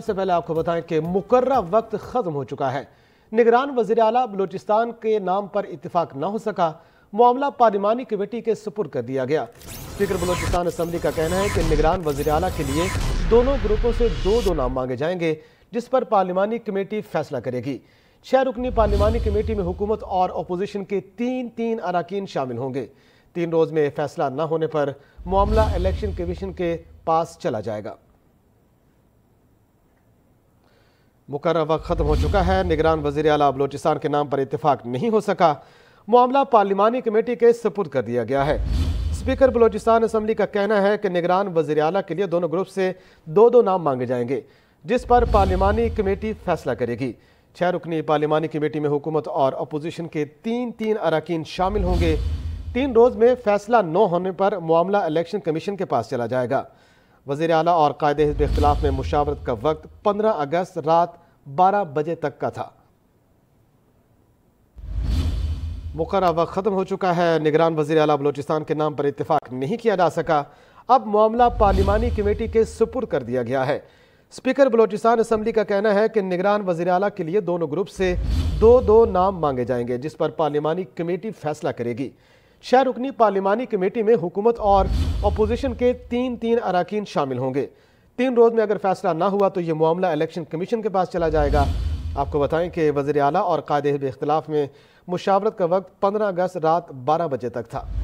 सबसे पहले आपको बताएं कि मुकर्रा वक्त ख़त्म हो चुका है निगरान वजीर अला बलोचिस्तान के नाम पर इतफाक न हो सका मामला पार्लिमानी कमेटी के सुपुर कर दिया गया स्पीकर बलोचिस्तान असम्बली का कहना है कि निगरान वजीर अला के लिए दोनों ग्रुपों से दो दो नाम मांगे जाएंगे जिस पर पार्लिमानी कमेटी फैसला करेगी छह रुकनी पार्लिमानी कमेटी में हुकूमत और अपोजिशन के तीन तीन अरकान शामिल होंगे तीन रोज़ में फैसला न होने पर मामला इलेक्शन कमीशन के पास चला जाएगा मुकर वक्त ख़त्म हो चुका है निगरान वजी अला बलोचिस्तान के नाम पर इतफाक़ नहीं हो सका मामला पार्लिमानी कमेटी के सपुर्द कर दिया गया है स्पीकर बलोचिस्तान असम्बली का कहना है कि निगरान वजी अला के लिए दोनों ग्रुप से दो दो नाम मांगे जाएंगे जिस पर पार्लिमानी कमेटी फैसला करेगी छह रुकनी पार्लिमानी कमेटी में हुकूमत और अपोजिशन के तीन तीन अरकान शामिल होंगे तीन रोज़ में फैसला न होने पर मामला इलेक्शन कमीशन के पास चला जाएगा वजीर अला और कायदे हिजब इख्तलाफ में मुशावरत का वक्त पंद्रह अगस्त रात 12 बजे तक का था मुकर वक्त ख़त्म हो चुका है निगरान वजी अला बलोचिस्तान के नाम पर इतफाक़ नहीं किया जा सका अब मामला पार्लिमानी कमेटी के सुपुर कर दिया गया है स्पीकर बलोचिस्तान असम्बली का कहना है कि निगरान वजी अला के लिए दोनों ग्रुप से दो दो नाम मांगे जाएंगे जिस पर पार्लिमानी कमेटी फैसला करेगी शह रुकनी पार्लिमानी कमेटी में हुकूमत और अपोजिशन के तीन तीन अरकान शामिल होंगे तीन रोज़ में अगर फैसला ना हुआ तो ये मामला इलेक्शन कमीशन के पास चला जाएगा आपको बताएं कि वज़ी अला और कायदे इख्तलाफ में मुशावरत का वक्त पंद्रह अगस्त रात बारह बजे तक था